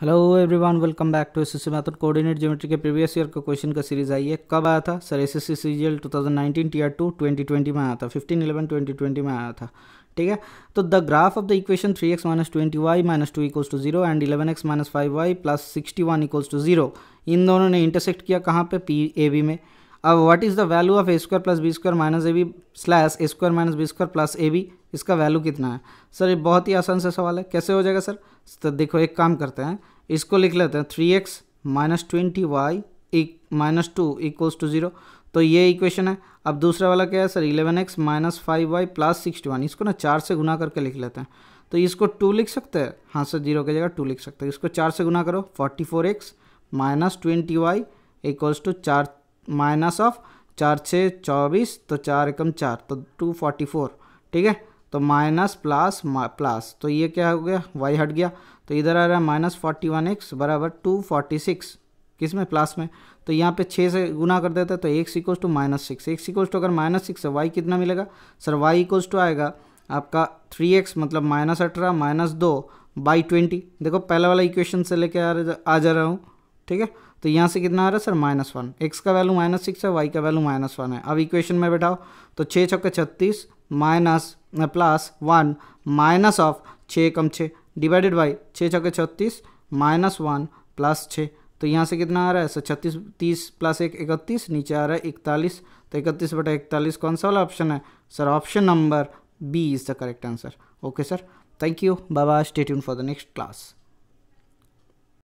hello everyone welcome back to S method coordinate geometry के previous year का question का series आई है कब आया था sir S S C C G L two thousand nineteen tier two twenty twenty में आया था फिफ्टीन इलेवन ट्वेंटी ट्वेंटी में आया था ठीक है तो the graph of the equation three x minus twenty y minus two equals to zero and eleven x minus five y plus sixty one equals to zero इन दोनों ने intersect किया कहाँ पे पी ए बी में अब what is the value of a square plus b square minus a b slash a square minus b square plus a b इसका value कितना है सर ये बहुत ही आसान सा सवाल है कैसे हो जाएगा सर तो देखो एक काम करते हैं इसको लिख लेते हैं three x minus twenty y minus two equals to zero तो ये इक्वेशन है अब दूसरा वाला क्या है sir eleven x minus five y plus sixty one इसको ना चार से गुना करके लिख लेते हैं तो इसको टू लिख सकते हैं हाँ सर जीरो की जगह टू लिख सकते हैं इसको चार से गुना करो forty four x minus twenty y equals to चार माइनस ऑफ चार छः चौबीस तो चार एकम चार तो टू फोर्टी फोर ठीक है तो माइनस प्लस प्लस तो ये क्या हो गया वाई हट गया तो इधर आ रहा है माइनस फोर्टी वन एक्स बराबर टू फोर्टी सिक्स किस में प्लस में तो यहाँ पे छः से गुना कर देता तो है तो x equals to minus six x equals to अगर माइनस सिक्स है वाई कितना मिलेगा सर वाई इक्वल्स टू आएगा आपका थ्री एक्स मतलब माइनस अठारह माइनस दो बाई ट्वेंटी देखो पहला वाला इक्वेशन से लेके आ जा रहा हूँ ठीक है तो यहाँ से कितना आ रहा है सर माइनस वन एक्स का वैल्यू माइनस सिक्स है वाई का वैल्यू माइनस वन है अब इक्वेशन में बैठाओ तो छः छक्के छत्तीस minus plus one minus of छः कम छः डिवाइडेड बाई छः छक्के छत्तीस माइनस वन प्लस छः तो यहाँ से कितना आ रहा है सर छत्तीस तीस प्लस एक इकतीस नीचे आ रहा है इकतालीस तो इकतीस बटा इकतालीस कौन सा वाला ऑप्शन है sir option number B is the correct answer okay sir thank you बाबा stay tune for the next class